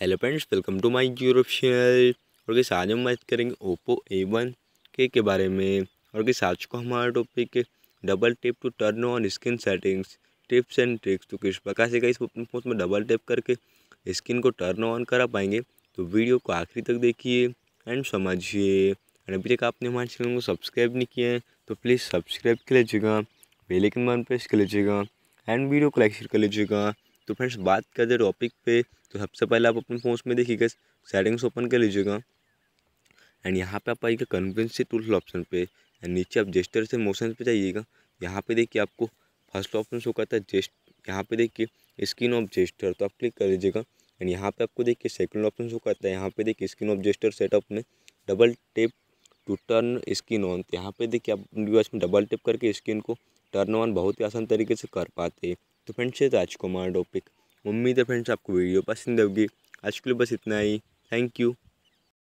hello friends welcome to my Europe channel और किस आज हम बात करेंगे ओप्पो ए वन के के बारे में और किस आज को हमारा topic double tap to turn on screen settings tips and tricks तो किस प्रकार से इस अपने फोन में डबल टेप करके स्किन को टर्न ऑन करा पाएंगे तो वीडियो को आखिरी तक देखिए एंड समझिए और अभी तक आपने हमारे चैनल को सब्सक्राइब नहीं किया है तो प्लीज़ सब्सक्राइब कर लीजिएगा बेलेकिन बन प्रेस कर लीजिएगा एंड वीडियो को लाइक शेयर कर लीजिएगा तो फ्रेंड्स बात कर दे टॉपिक पे तो सबसे पहले आप अपने फ़ोन में देखिएगा सेटिंग्स ओपन कर लीजिएगा एंड यहाँ पे आप आइएगा कन्वेंसी टूल ऑप्शन पे एंड नीचे आप जेस्टर से मोशन पे जाइएगा यहाँ पे देखिए आपको फर्स्ट ऑप्शन शो करता है जेस्ट यहाँ पे देखिए स्क्रीन ऑफ जेस्टर तो आप क्लिक कर लीजिएगा एंड यहाँ पे आपको देखिए सेकंड ऑप्शन शो करता है यहाँ पे देखिए स्क्रीन ऑफ जेस्टर सेटअप में double tap to turn screen on यहाँ पे देखिए आप डिवाइस में डबल टिप करके स्किन को टर्न ऑन बहुत ही आसान तरीके से कर पाते हैं तो फ्रेंड्स ये आज को हमारा टॉपिक उम्मीद है फ्रेंड्स आपको वीडियो पसंद होगी आज के लिए बस इतना ही थैंक यू